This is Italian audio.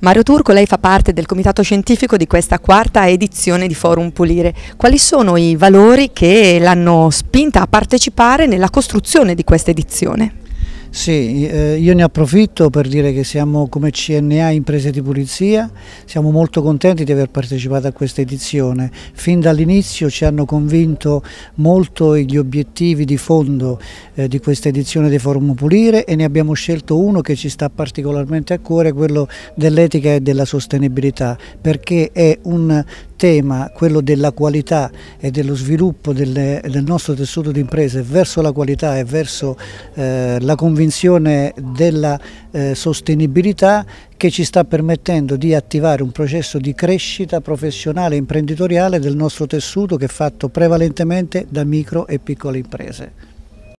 Mario Turco, lei fa parte del comitato scientifico di questa quarta edizione di Forum Pulire. Quali sono i valori che l'hanno spinta a partecipare nella costruzione di questa edizione? Sì, eh, io ne approfitto per dire che siamo come CNA Imprese di Pulizia, siamo molto contenti di aver partecipato a questa edizione. Fin dall'inizio ci hanno convinto molto gli obiettivi di fondo eh, di questa edizione di Forum Pulire e ne abbiamo scelto uno che ci sta particolarmente a cuore, quello dell'etica e della sostenibilità, perché è un tema, quello della qualità e dello sviluppo delle, del nostro tessuto di imprese verso la qualità e verso eh, la convinzione della eh, sostenibilità che ci sta permettendo di attivare un processo di crescita professionale e imprenditoriale del nostro tessuto che è fatto prevalentemente da micro e piccole imprese.